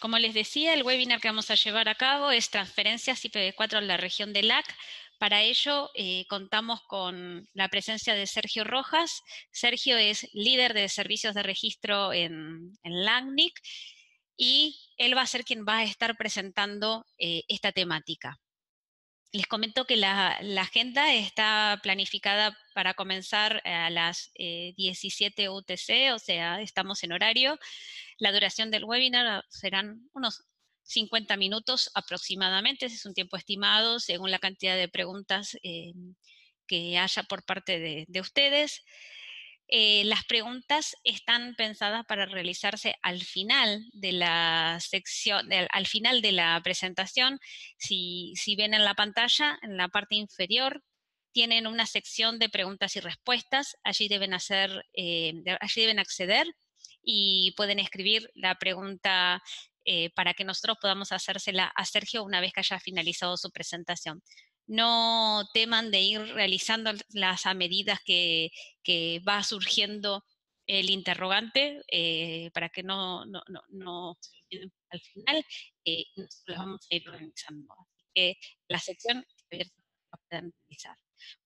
Como les decía, el webinar que vamos a llevar a cabo es transferencias IPv4 en la región de LAC. Para ello eh, contamos con la presencia de Sergio Rojas. Sergio es líder de servicios de registro en, en LACNIC y él va a ser quien va a estar presentando eh, esta temática. Les comento que la, agenda está planificada para comenzar a las 17 eh, UTC, o sea, estamos en horario. La duración del webinar ah, serán unos 50 minutos aproximadamente, ese es un tiempo estimado según la cantidad de preguntas eh, que haya por parte de, ustedes. Eh, las preguntas están pensadas para realizarse al final de la sección, al final de la presentación. Si, ven en la pantalla, en la parte inferior tienen una sección de preguntas y respuestas. Allí deben hacer, eh, allí deben acceder y pueden escribir la pregunta eh, para que nosotros podamos hacérsela a Sergio una vez que haya finalizado su presentación. No teman de ir realizando las a medidas que, que va surgiendo el interrogante eh, para que no, no, no, al final, eh, nosotros las vamos a ir organizando. que la sección está abierta para realizar.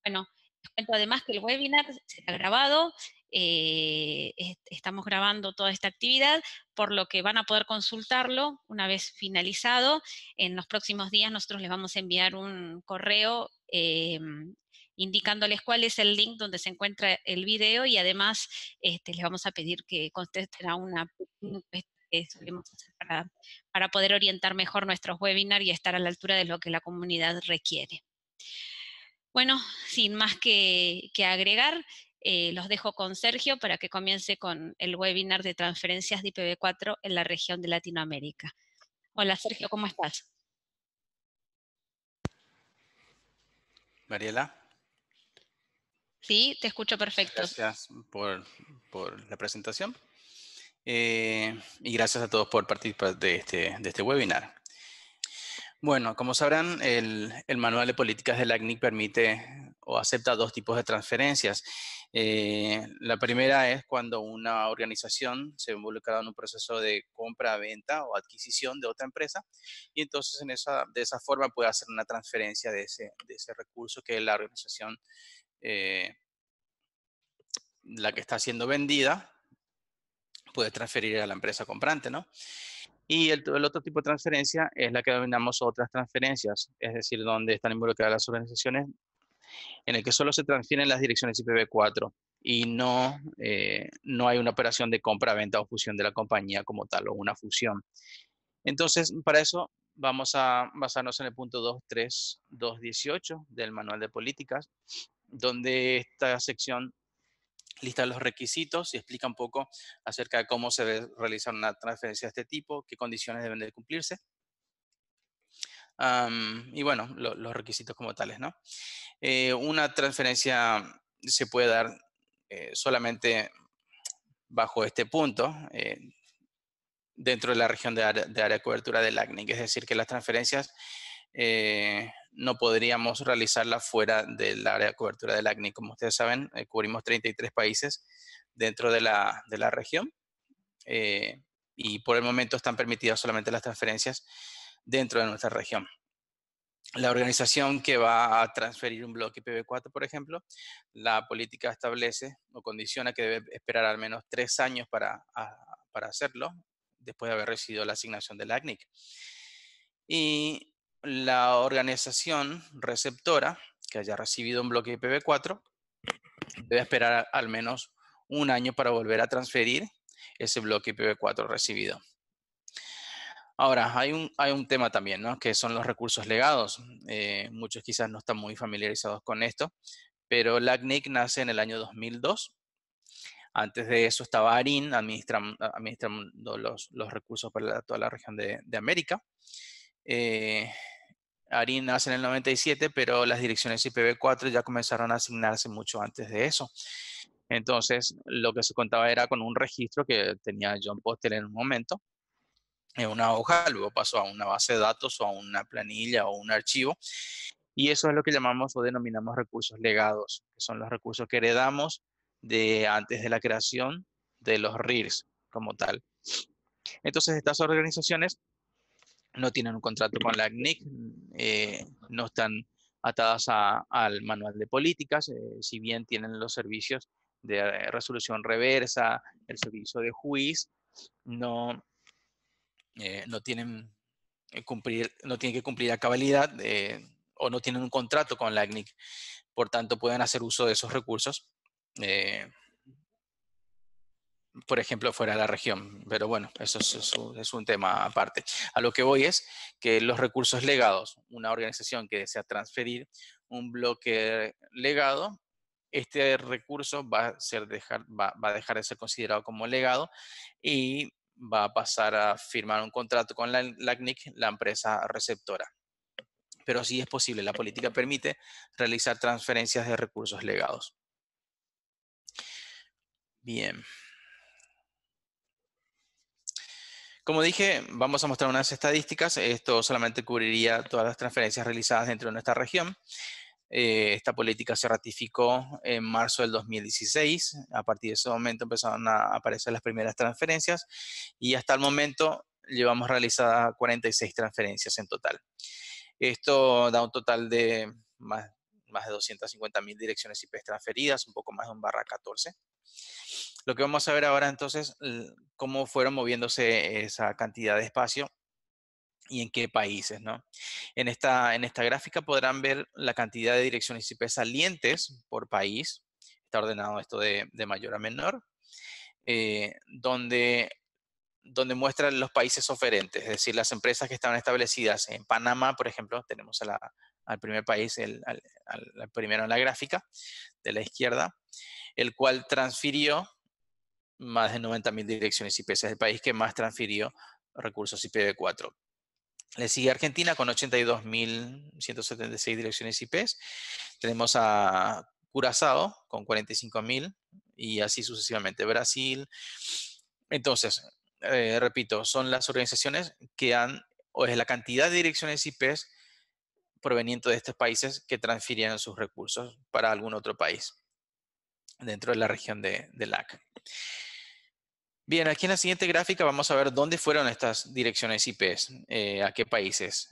Bueno, les cuento además que el webinar será grabado eh, estamos grabando toda esta actividad, por lo que van a poder consultarlo una vez finalizado. En los próximos días nosotros les vamos a enviar un correo eh, indicándoles cuál es el link donde se encuentra el video y además este, les vamos a pedir que contesten a una para, para poder orientar mejor nuestros webinars y estar a la altura de lo que la comunidad requiere. Bueno, sin más que agregar, eh, los dejo con Sergio para que comience con el webinar de transferencias de IPv4 en la región de Latinoamérica. Hola Sergio, ¿cómo estás? Mariela. Sí, te escucho perfecto. Gracias por, la presentación. Eh, y gracias a todos por participar este, de este, webinar. Bueno, como sabrán, el, el, Manual de Políticas del ACNIC permite o acepta dos tipos de transferencias. Eh, la primera es cuando una organización se involucra en un proceso de compra, venta o adquisición de otra empresa y entonces en de esa forma puede hacer una transferencia de ese, recurso que la organización, eh, la que está siendo vendida, puede transferir a la empresa comprante, ¿no? Y el, el, otro tipo de transferencia es la que denominamos otras transferencias, es decir, donde están involucradas las organizaciones en el que solo se transfieren las direcciones IPv4 y eh, no, hay una operación de compra, venta o fusión de la compañía como tal o una fusión. Entonces, para eso vamos a basarnos en el punto 23218 del manual de políticas, donde esta sección lista los requisitos y explica un poco acerca de cómo se debe realizar una transferencia de este tipo, qué condiciones deben de cumplirse y bueno, los requisitos como tales, ¿no? Eh, una transferencia se puede dar eh, solamente bajo este punto eh, dentro de la región de área, de cobertura del ACNIC, es decir, que las transferencias no podríamos realizarlas fuera del área de cobertura del ACNIC. Como ustedes saben, cubrimos 33 países dentro de la, de la región y por el momento están permitidas solamente las transferencias dentro de nuestra región. La organización que va a transferir un bloque ipv 4 por ejemplo, la política establece o condiciona que debe esperar al menos tres años para, ah, para hacerlo, después de haber recibido la asignación de la ACNIC. Y la organización receptora que haya recibido un bloque IPv4 debe esperar al menos un año para volver a transferir ese bloque IPv4 recibido. Ahora, hay un, hay un tema también, ¿no? Que son los recursos legados. Eh, muchos quizás no están muy familiarizados con esto, pero LACNIC nace en el año 2002. Antes de eso estaba ARIN administrando los, recursos para toda la región de, América. Eh, ARIN nace en el 97, pero las direcciones IPv4 ya comenzaron a asignarse mucho antes de eso. Entonces, lo que se contaba era con un registro que tenía John Postel en un momento, en una hoja, luego paso a una base de datos o a una planilla o un archivo. Y eso es lo que llamamos o denominamos recursos legados, que son los recursos que heredamos de antes de la creación de los RIRs como tal. Entonces, estas organizaciones no tienen un contrato con la CNIC, eh, no están atadas al manual de políticas, eh, si bien tienen los servicios de resolución reversa, el servicio de juiz, no, eh, no, tienen cumplir, no tienen que cumplir la cabalidad eh, o no tienen un contrato con la ECNIC. Por tanto, pueden hacer uso de esos recursos. Eh, por ejemplo, fuera de la región. Pero bueno, eso es, un, tema aparte. A lo que voy es que los recursos legados, una organización que desea transferir un bloque legado, este recurso va a, ser dejar, va a dejar de ser considerado como legado y va a pasar a firmar un contrato con la, LACNIC, la empresa receptora. Pero sí es posible, la política permite realizar transferencias de recursos legados. Bien. Como dije, vamos a mostrar unas estadísticas. Esto solamente cubriría todas las transferencias realizadas dentro de nuestra región. Eh, esta política se ratificó en marzo del 2016. A partir de ese momento empezaron a aparecer las primeras transferencias y hasta el momento llevamos realizadas 46 transferencias en total. Esto da un total de más, de 250.000 direcciones IP transferidas, un poco más de un barra 14. Lo que vamos a ver ahora entonces, cómo fueron moviéndose esa cantidad de espacio y en qué países. ¿no? En, esta, en esta gráfica podrán ver la cantidad de direcciones IP salientes por país. Está ordenado esto de, de mayor a menor. Eh, donde, donde muestran los países oferentes, es decir, las empresas que estaban establecidas en Panamá, por ejemplo, tenemos al primer país, el, al, primero en la gráfica de la izquierda, el cual transfirió más de 90.000 direcciones IP, es el país que más transfirió recursos IPv4. Le sigue Argentina con 82.176 direcciones IPs. Tenemos a Curazao con 45.000 y así sucesivamente. Brasil. Entonces, eh, repito, son las organizaciones que han, o es la cantidad de direcciones IPs provenientes de estos países que transfirían sus recursos para algún otro país dentro de la región de, de LAC. Bien, aquí en la siguiente gráfica vamos a ver dónde fueron estas direcciones IPs, eh, a qué países.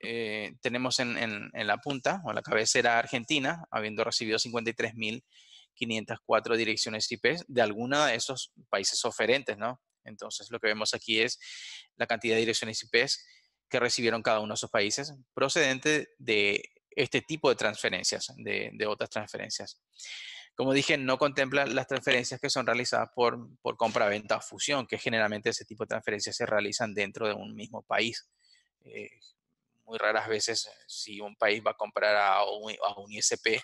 Eh, tenemos en, la punta o en la cabecera Argentina, habiendo recibido 53.504 direcciones IPs de alguna de esos países oferentes, ¿no? Entonces, lo que vemos aquí es la cantidad de direcciones IPs que recibieron cada uno de esos países procedente de este tipo de transferencias, de, de otras transferencias. Como dije, no contemplan las transferencias que son realizadas por, por compra-venta fusión, que generalmente ese tipo de transferencias se realizan dentro de un mismo país. Eh, muy raras veces, si un país va a comprar a un, ISP,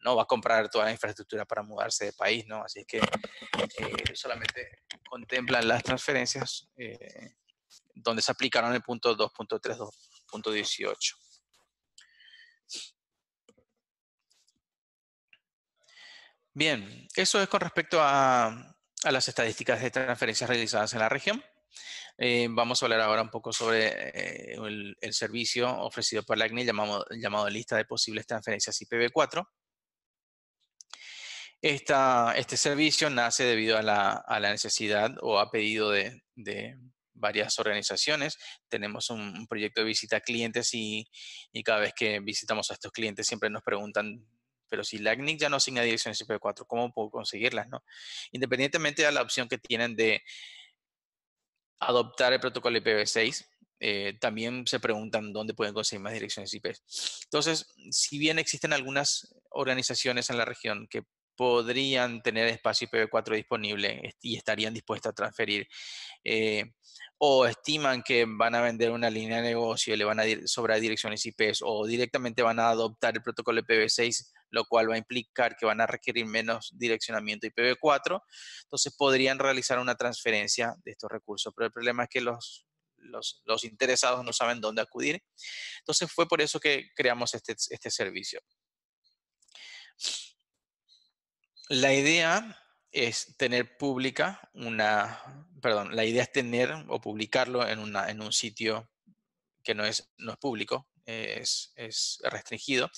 no va a comprar toda la infraestructura para mudarse de país, ¿no? Así es que eh, solamente contemplan las transferencias eh, donde se aplicaron el punto 2.32.18. Bien, eso es con respecto a, las estadísticas de transferencias realizadas en la región. Eh, vamos a hablar ahora un poco sobre eh, el, servicio ofrecido por la ACNI llamado, lista de posibles transferencias IPv4. este servicio nace debido a la, necesidad o a pedido de, varias organizaciones. Tenemos un, proyecto de visita a clientes y, cada vez que visitamos a estos clientes siempre nos preguntan pero si la ya no asigna direcciones ipv 4 ¿cómo puedo conseguirlas? Independientemente de la opción que tienen de adoptar el protocolo IPv6, eh, también se preguntan dónde pueden conseguir más direcciones IP. Entonces, si bien existen algunas organizaciones en la región que podrían tener espacio IPv4 disponible y estarían dispuestas a transferir, eh, o estiman que van a vender una línea de negocio y le van a sobrar direcciones IP, o directamente van a adoptar el protocolo IPv6 lo cual va a implicar que van a requerir menos direccionamiento IPv4, entonces podrían realizar una transferencia de estos recursos, pero el problema es que los, interesados no saben dónde acudir, entonces fue por eso que creamos este, este, servicio. La idea es tener pública una, perdón, la idea es tener o publicarlo en, en un sitio que no es, no es público, es, restringido,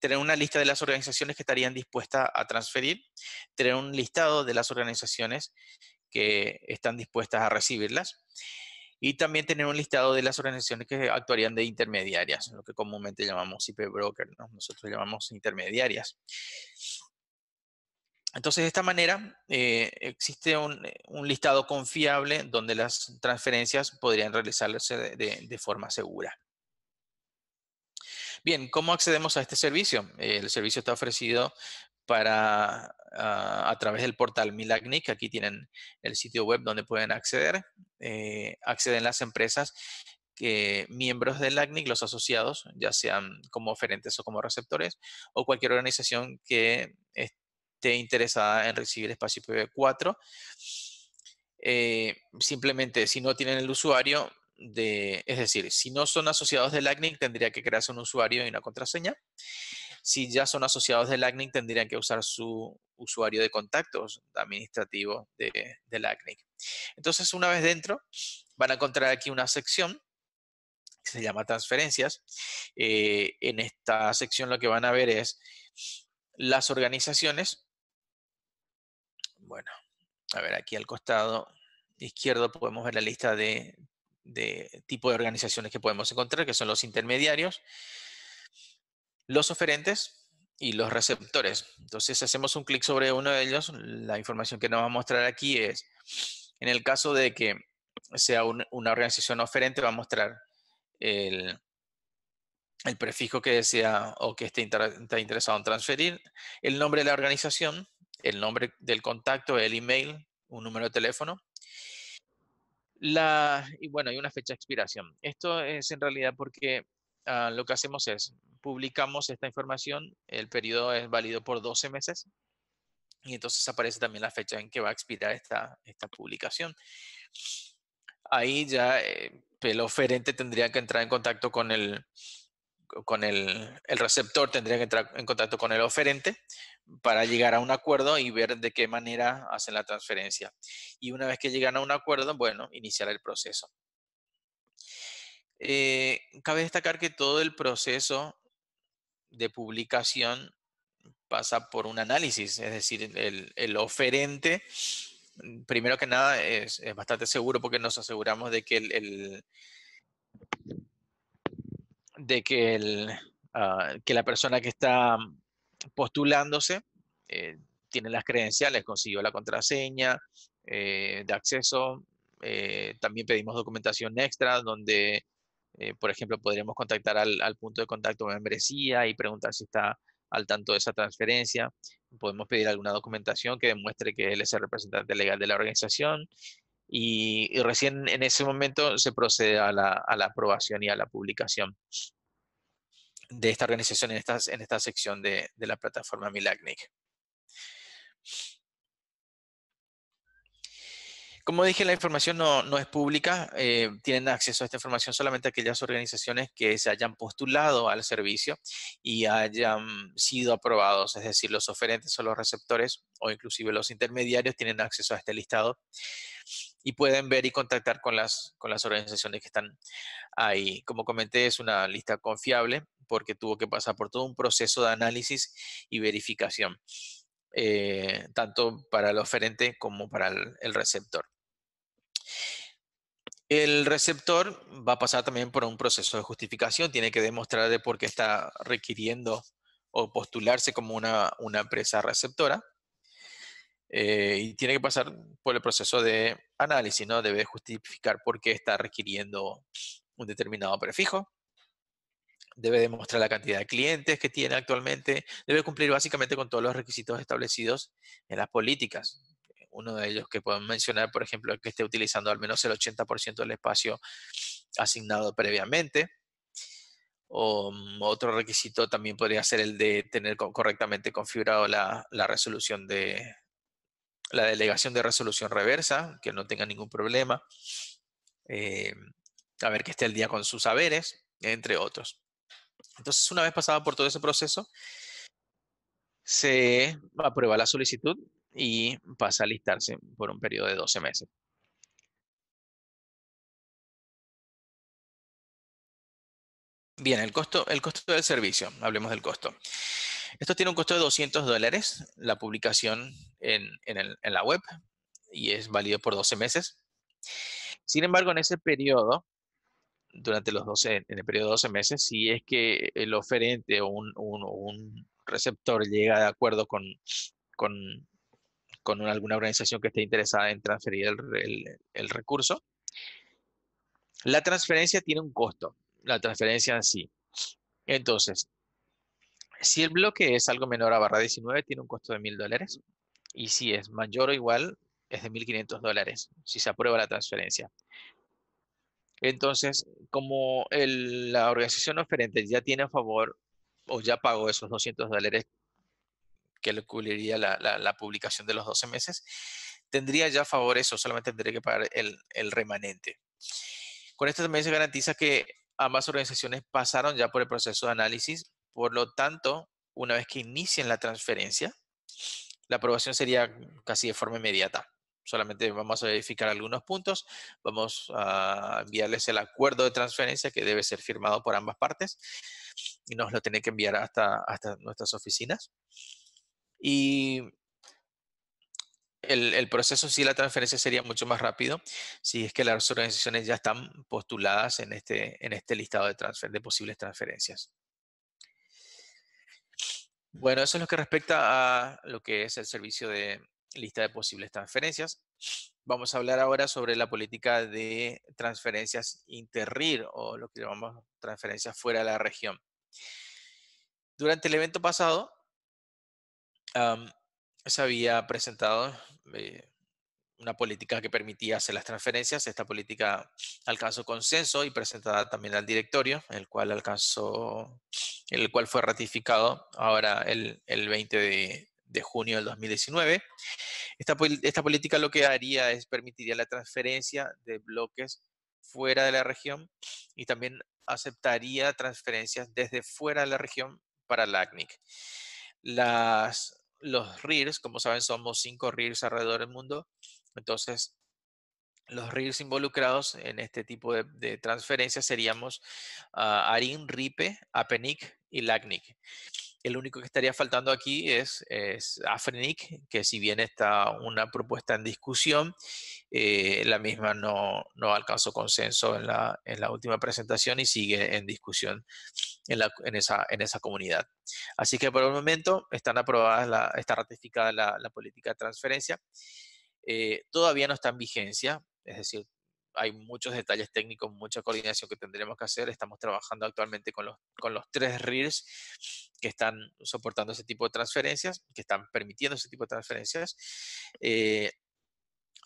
tener una lista de las organizaciones que estarían dispuestas a transferir, tener un listado de las organizaciones que están dispuestas a recibirlas y también tener un listado de las organizaciones que actuarían de intermediarias, lo que comúnmente llamamos IP broker, nosotros llamamos intermediarias. Entonces, de esta manera, eh, existe eh, un, listado confiable donde las transferencias podrían realizarse de forma segura. Bien, ¿cómo accedemos a este servicio? Eh, el servicio está ofrecido para ah, a través del portal Milagnic. Aquí tienen el sitio web donde pueden acceder. Eh, acceden las empresas que miembros del LACNIC, los asociados, ya sean como oferentes o como receptores, o cualquier organización que esté interesada en recibir espacio IPv4. Eh, simplemente, si no tienen el usuario, es decir, si no son asociados de Lightning, tendría que crearse un usuario y una contraseña. Si ya son asociados de Lightning, tendrían que usar su usuario de contactos administrativo de, de Entonces, una vez dentro, van a encontrar aquí una sección que se llama transferencias. Eh, en esta sección lo que van a ver es las organizaciones. Bueno, a ver, aquí al costado izquierdo podemos ver la lista de de tipo de organizaciones que podemos encontrar, que son los intermediarios, los oferentes y los receptores. Entonces, si hacemos un clic sobre uno de ellos, la información que nos va a mostrar aquí es, en el caso de que sea una organización oferente, va a mostrar el, prefijo que desea o que esté interesado en transferir, el nombre de la organización, el nombre del contacto, el email, un número de teléfono, y bueno, hay una fecha de expiración. Esto es en realidad porque ah, lo que hacemos es, publicamos esta información, el periodo es válido por 12 meses, y entonces aparece también la fecha en que va a expirar esta, esta publicación. Ahí ya eh, el oferente tendría que entrar en contacto con el, con el, receptor tendría que entrar en contacto con el oferente para llegar a un acuerdo y ver de qué manera hacen la transferencia. Y una vez que llegan a un acuerdo, bueno, iniciar el proceso. Eh, cabe destacar que todo el proceso de publicación pasa por un análisis, es decir, el, oferente, primero que nada, es, bastante seguro porque nos aseguramos de que el de que, el, ah, que la persona que está mm, postulándose eh, tiene las credenciales, consiguió la contraseña eh, de acceso. Eh, también pedimos documentación extra donde, por ejemplo, podremos contactar al, al, punto de contacto de membresía y preguntar si está al tanto de esa transferencia. Podemos pedir alguna documentación que demuestre que él es el representante legal de la organización y, recién en ese momento se procede a la, aprobación y a la publicación de esta organización en esta, en esta sección de, de la plataforma Milagnic. Como dije, la información no, es pública. Eh, tienen acceso a esta información solamente aquellas organizaciones que se hayan postulado al servicio y hayan sido aprobados. Es decir, los oferentes o los receptores o inclusive los intermediarios tienen acceso a este listado y pueden ver y contactar con las, con las organizaciones que están ahí. Como comenté, es una lista confiable porque tuvo que pasar por todo un proceso de análisis y verificación. Eh, tanto para el oferente como para el receptor. El receptor va a pasar también por un proceso de justificación, tiene que demostrar de por qué está requiriendo o postularse como una, empresa receptora. Eh, y tiene que pasar por el proceso de análisis, ¿no? Debe justificar por qué está requiriendo un determinado prefijo. Debe demostrar la cantidad de clientes que tiene actualmente. Debe cumplir básicamente con todos los requisitos establecidos en las políticas uno de ellos que podemos mencionar, por ejemplo, es que esté utilizando al menos el 80% del espacio asignado previamente. O, mm, otro requisito también podría ser el de tener correctamente configurado la, resolución de la delegación de resolución reversa, que no tenga ningún problema. Eh, a ver que esté al día con sus saberes, entre otros. Entonces, una vez pasado por todo ese proceso, se aprueba la solicitud y pasa a listarse por un periodo de 12 meses. Bien, el costo, el costo del servicio, hablemos del costo. Esto tiene un costo de 200 dólares, la publicación en, la web, y es válido por 12 meses. Sin embargo, en ese periodo, durante los 12, en el periodo de 12 meses, si es que el oferente o un, receptor llega de acuerdo con con alguna organización que esté interesada en transferir el, recurso. La transferencia tiene un costo, la transferencia sí. Entonces, si el bloque es algo menor a barra 19, tiene un costo de 1.000 dólares. Y si es mayor o igual, es de 1.500 dólares, si se aprueba la transferencia. Entonces, como la organización oferente ya tiene a favor o ya pagó esos 200 dólares que le cubriría la, publicación de los 12 meses, tendría ya a favor eso, solamente tendría que pagar el, remanente. Con esto también se garantiza que ambas organizaciones pasaron ya por el proceso de análisis, por lo tanto, una vez que inicien la transferencia, la aprobación sería casi de forma inmediata. Solamente vamos a verificar algunos puntos, vamos a enviarles el acuerdo de transferencia que debe ser firmado por ambas partes y nos lo tienen que enviar hasta nuestras oficinas. Y el, proceso, sí, la transferencia sería mucho más rápido si es que las organizaciones ya están postuladas en este, en este listado de, transfer, de posibles transferencias. Bueno, eso es lo que respecta a lo que es el servicio de lista de posibles transferencias. Vamos a hablar ahora sobre la política de transferencias interrir o lo que llamamos transferencias fuera de la región. Durante el evento pasado, se había presentado eh, una política que permitía hacer las transferencias. Esta política alcanzó consenso y presentada también al directorio, el cual alcanzó, el cual fue ratificado ahora el, 20 de, junio del 2019. Esta, esta política lo que haría es permitiría la transferencia de bloques fuera de la región y también aceptaría transferencias desde fuera de la región para la ACNIC. Las los RIRs, como saben, somos cinco RIRs alrededor del mundo. Entonces, los RIRs involucrados en este tipo de, transferencia transferencias seríamos ah, Arin, Ripe, APENIC y LACNIC. El único que estaría faltando aquí es, es Afrenic, que si bien está una propuesta en discusión, eh, la misma no, alcanzó consenso en la, última presentación y sigue en discusión en, esa, comunidad. Así que por el momento están aprobadas está ratificada la, política de transferencia. Eh, todavía no está en vigencia, es decir, hay muchos detalles técnicos, mucha coordinación que tendremos que hacer. Estamos trabajando actualmente con los, con los tres RIRs que están soportando ese tipo de transferencias, que están permitiendo ese tipo de transferencias. Eh,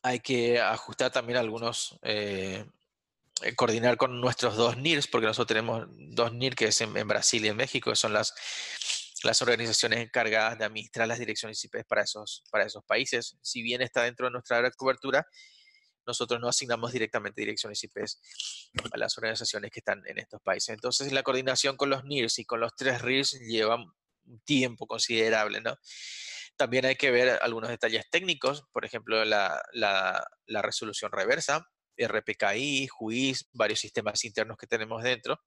hay que ajustar también algunos, eh, eh, coordinar con nuestros dos NIRs, porque nosotros tenemos dos NIRs, que es en, Brasil y en México, que son las las organizaciones encargadas de administrar las direcciones IP para esos, para esos países. Si bien está dentro de nuestra área de cobertura, nosotros no asignamos directamente direcciones IPs a las organizaciones que están en estos países. Entonces, la coordinación con los NIRS y con los tres RIRS lleva un tiempo considerable, ¿no? También hay que ver algunos detalles técnicos, por ejemplo, la, resolución reversa, RPKI, JUIS, varios sistemas internos que tenemos dentro,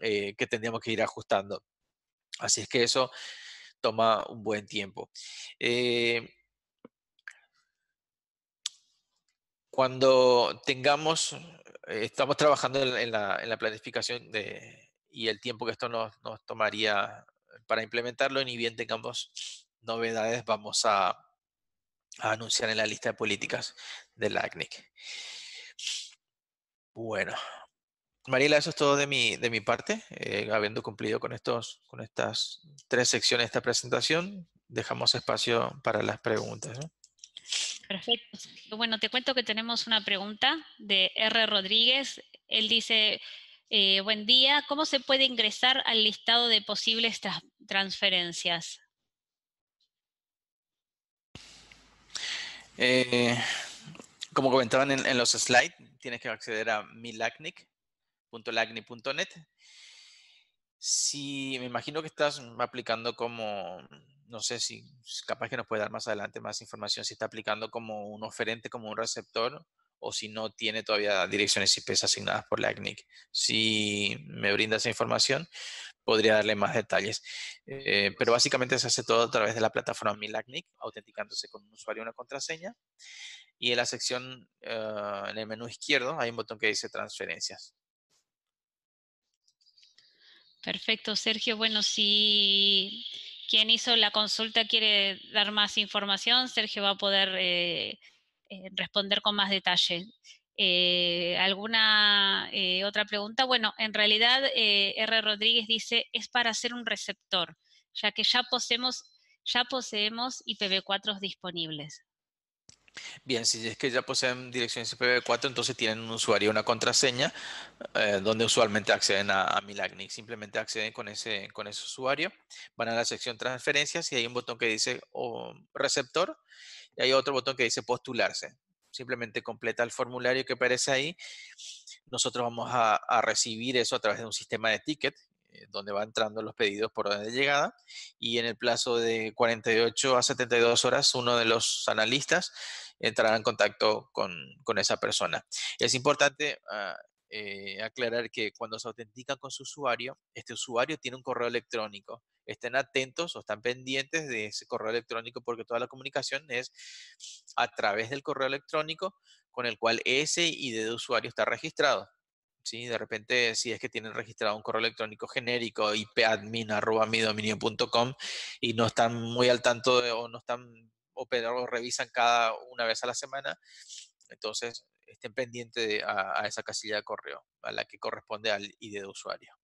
eh, que tendríamos que ir ajustando. Así es que eso toma un buen tiempo. Eh, cuando tengamos, eh, estamos trabajando en la, planificación de, y el tiempo que esto nos, tomaría para implementarlo, ni bien tengamos novedades, vamos a, anunciar en la lista de políticas de la ACNIC. Bueno, Mariela, eso es todo de mi, parte. Eh, habiendo cumplido con, estos, con estas tres secciones de esta presentación, dejamos espacio para las preguntas. Perfecto. Bueno, te cuento que tenemos una pregunta de R. Rodríguez. Él dice, eh, buen día, ¿cómo se puede ingresar al listado de posibles transferencias? Eh, como comentaban en, los slides, tienes que acceder a milacnic.lacnic.net. Sí, me imagino que estás aplicando como no sé si capaz que nos puede dar más adelante más información si está aplicando como un oferente, como un receptor, o si no tiene todavía direcciones IPs asignadas por la acnic Si me brinda esa información, podría darle más detalles. Eh, pero básicamente se hace todo a través de la plataforma MILACNIC, autenticándose con un usuario y una contraseña. Y en la sección, ah, en el menú izquierdo, hay un botón que dice transferencias. Perfecto, Sergio. Bueno, si... Sí quien hizo la consulta quiere dar más información, Sergio va a poder eh, eh, responder con más detalle. Eh, ¿Alguna otra pregunta? Bueno, en realidad R. Rodríguez dice, es para hacer un receptor, ya que ya poseemos, ya poseemos IPv4 disponibles. Bien, si es que ya poseen dirección IPv4, entonces tienen un usuario y una contraseña eh, donde usualmente acceden a, Milagni. Simplemente acceden con ese, con ese usuario, van a la sección transferencias y hay un botón que dice oh, receptor y hay otro botón que dice postularse. Simplemente completa el formulario que aparece ahí. Nosotros vamos a, recibir eso a través de un sistema de ticket eh, donde van entrando los pedidos por orden de llegada y en el plazo de 48 a 72 horas uno de los analistas entrará en contacto con, con esa persona. Es importante ah, eh, aclarar que cuando se autentican con su usuario, este usuario tiene un correo electrónico. Estén atentos o están pendientes de ese correo electrónico porque toda la comunicación es a través del correo electrónico con el cual ese ID de usuario está registrado. ¿Sí? De repente, si es que tienen registrado un correo electrónico genérico, ipadmin.midominio.com, y no están muy al tanto o no están o revisan cada una vez a la semana. Entonces, estén pendientes a, esa casilla de correo, a la que corresponde al ID de usuario.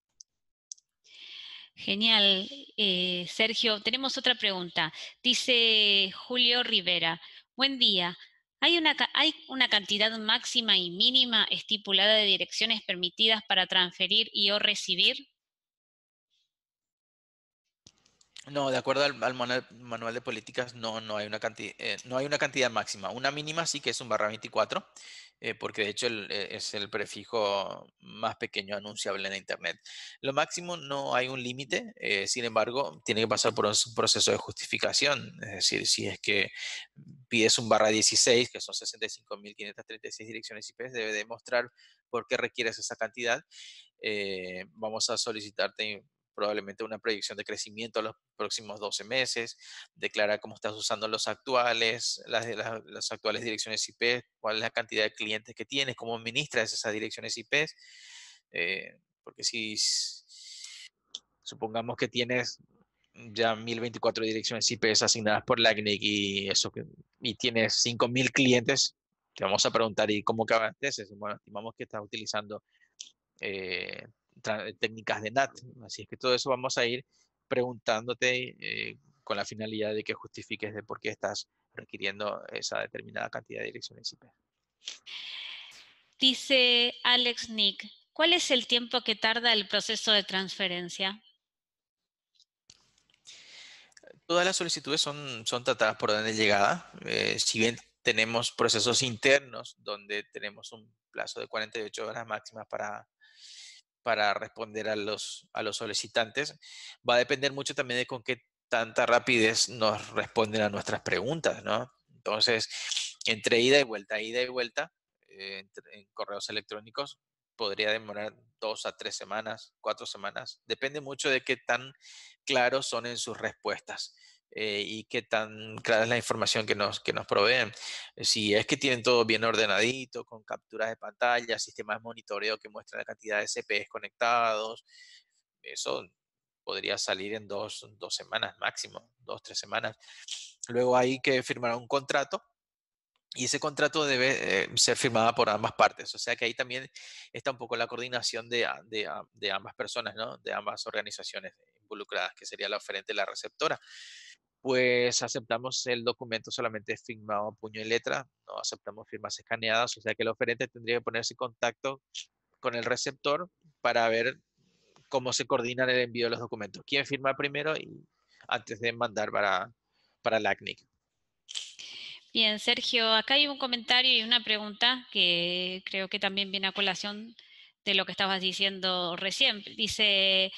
Genial. Eh, Sergio, tenemos otra pregunta. Dice Julio Rivera, buen día. ¿Hay una, ¿Hay una cantidad máxima y mínima estipulada de direcciones permitidas para transferir y o recibir? No, de acuerdo al, manual, de políticas, no, hay una cantidad, eh, no hay una cantidad máxima. Una mínima sí que es un barra 24, eh, porque de hecho eh, es el prefijo más pequeño anunciable en Internet. Lo máximo no hay un límite, sin embargo, tiene que pasar por un proceso de justificación. Es decir, si es que pides un barra 16, que son 65.536 direcciones IP, debe demostrar por qué requieres esa cantidad. vamos a solicitarte probablemente una proyección de crecimiento a los próximos 12 meses, declara cómo estás usando los actuales, las, actuales direcciones IP, cuál es la cantidad de clientes que tienes, cómo administras esas direcciones IP, eh, porque si supongamos que tienes ya 1024 direcciones IP asignadas por LACNIC e y, eso, y tienes 5000 clientes, te vamos a preguntar, ¿y cómo acabaste? Bueno, estimamos que estás utilizando eh, eh, técnicas de NAT. Así es que todo eso vamos a ir preguntándote eh, con la finalidad de que justifiques de por qué estás requiriendo esa determinada cantidad de direcciones IP. Dice Alex Nick, ¿cuál es el tiempo que tarda el proceso de transferencia? Todas las solicitudes son, son tratadas por orden de llegada. Eh, si bien tenemos procesos internos donde tenemos un plazo de 48 horas máximas para para responder a los, solicitantes. Va a depender mucho también de con qué tanta rapidez nos responden a nuestras preguntas, ¿no? Entonces, entre ida y vuelta, ida y vuelta, eh, en correos electrónicos podría demorar dos a tres semanas, cuatro semanas. Depende mucho de qué tan claros son en sus respuestas. Eh, y qué tan clara es la información que nos, que nos proveen. Eh, si es que tienen todo bien ordenadito, con capturas de pantalla, sistemas de monitoreo que muestran la cantidad de CPEs conectados, eso podría salir en dos, dos semanas máximo, dos, tres semanas. Luego hay que firmar un contrato y ese contrato debe eh, ser firmado por ambas partes. O sea que ahí también está un poco la coordinación de, ambas personas, ¿no? de ambas organizaciones involucradas, que sería la oferente y la receptora. Pues aceptamos el documento solamente firmado a puño y letra, no aceptamos firmas escaneadas, o sea que el oferente tendría que ponerse en contacto con el receptor para ver cómo se coordina el envío de los documentos. ¿Quién firma primero y antes de mandar para, para la ACNIC? Bien, Sergio, acá hay un comentario y una pregunta que creo que también viene a colación de lo que estabas diciendo recién. Dice,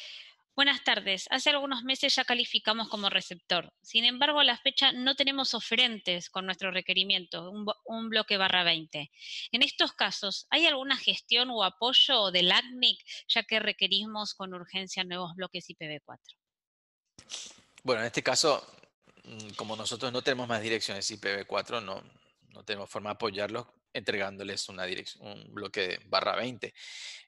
buenas tardes, hace algunos meses ya calificamos como receptor, sin embargo a la fecha no tenemos oferentes con nuestro requerimiento, un, bloque barra 20. En estos casos, ¿hay alguna gestión o apoyo del ACNIC ya que requerimos con urgencia nuevos bloques IPv4? Bueno, en este caso Mm, como nosotros no tenemos más direcciones IPv4, no, tenemos forma de apoyarlos entregándoles una dirección, un bloque de barra 20.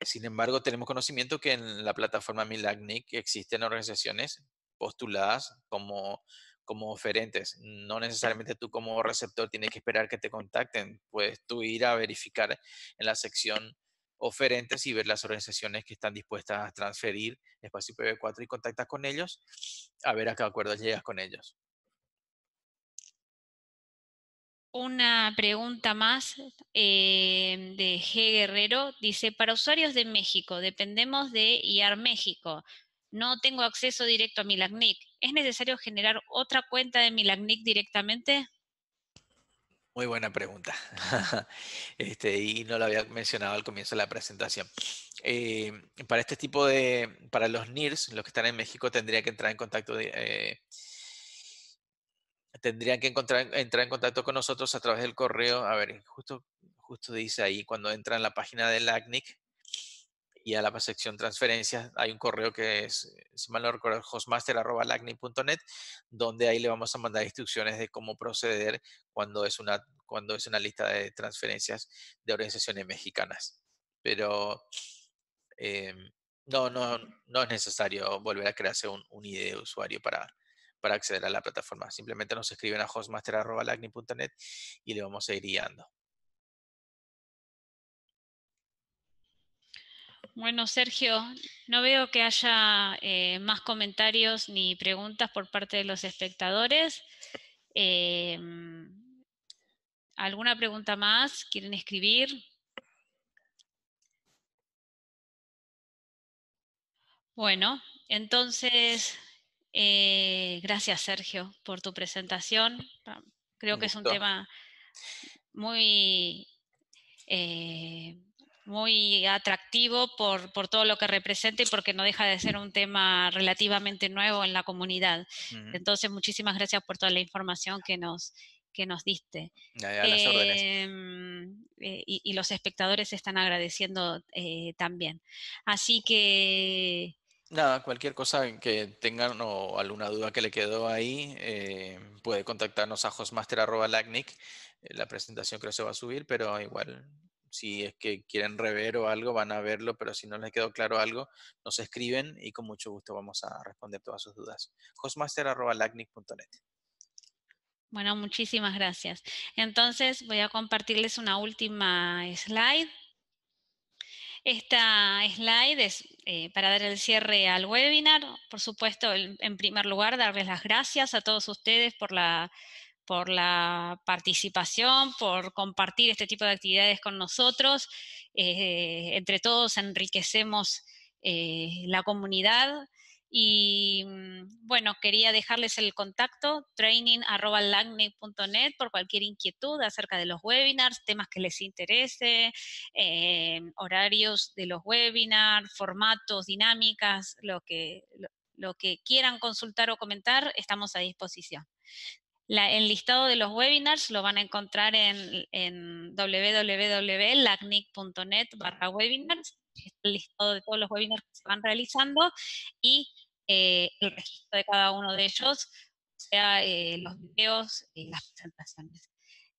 Sin embargo, tenemos conocimiento que en la plataforma Milagnic existen organizaciones postuladas como, como oferentes. No necesariamente tú como receptor tienes que esperar que te contacten. Puedes tú ir a verificar en la sección oferentes y ver las organizaciones que están dispuestas a transferir espacio IPv4 y contactas con ellos, a ver a qué acuerdos llegas con ellos. una pregunta más eh, de G. Guerrero. Dice, para usuarios de México, dependemos de IAR México. No tengo acceso directo a Milagnic. ¿Es necesario generar otra cuenta de Milagnic directamente? Muy buena pregunta. Este, y no lo había mencionado al comienzo de la presentación. Eh, para este tipo de, para los NIRS, los que están en México, tendría que entrar en contacto de, eh, tendrían que encontrar, entrar en contacto con nosotros a través del correo. A ver, justo, justo dice ahí, cuando entran en la página de ACNIC y a la sección transferencias, hay un correo que es, si mal no recuerdo, hostmaster.lacnic.net, donde ahí le vamos a mandar instrucciones de cómo proceder cuando es una, cuando es una lista de transferencias de organizaciones mexicanas. Pero em, no, no, no es necesario volver a crearse un ID de usuario para, para acceder a la plataforma. Simplemente nos escriben a hostmaster.lacni.net y le vamos a ir guiando. Bueno, Sergio, no veo que haya eh, más comentarios ni preguntas por parte de los espectadores. Eh, ¿Alguna pregunta más? ¿Quieren escribir? Bueno, entonces eh, gracias, Sergio, por tu presentación. Ah, creo que es un tema muy, eh, muy atractivo por, por, todo lo que representa y porque no deja de ser un tema relativamente nuevo en la comunidad. Entonces, muchísimas gracias por toda la información que nos, que nos diste. Em, eh, y, los espectadores están agradeciendo también. Así que Nada, cualquier cosa que tengan o alguna duda que le quedó ahí, eh, puede contactarnos a hostmaster.lacnic. Eh, la presentación creo que se va a subir, pero igual, si es que quieren rever o algo, van a verlo, pero si no les quedó claro algo, nos escriben y con mucho gusto vamos a responder todas sus dudas. hostmaster.lacnic.net. Bueno, muchísimas gracias. Entonces voy a compartirles una última slide esta slide es eh, para dar el cierre al webinar. Por supuesto, en primer lugar, darles las gracias a todos ustedes por la, participación, por compartir este tipo de actividades con nosotros. Eh, entre todos enriquecemos eh, la comunidad. Y mm, bueno, quería dejarles el contacto training.lagne.net por cualquier inquietud acerca de los webinars, temas que les interese, eh, horarios de los webinars, formatos, dinámicas, lo que, lo, que quieran consultar o comentar, estamos a disposición. el listado de los webinars lo van a encontrar en, en webinars el listado de todos los webinars que se van realizando y eh, el registro de cada uno de ellos, o sea, eh, los videos y las presentaciones.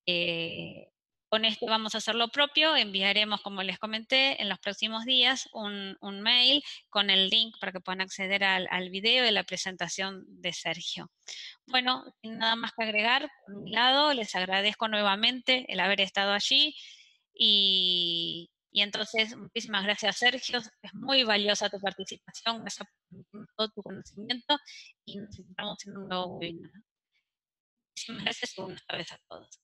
Eh, con esto vamos a hacer lo propio, enviaremos, como les comenté, en los próximos días un, mail con el link para que puedan acceder al, video de la presentación de Sergio. Bueno, nada más que agregar, por mi lado, les agradezco nuevamente el haber estado allí y y entonces, muchísimas gracias Sergio, es muy valiosa tu participación, gracias por todo tu conocimiento y nos encontramos en un nuevo webinar. Muchísimas gracias una vez a todos.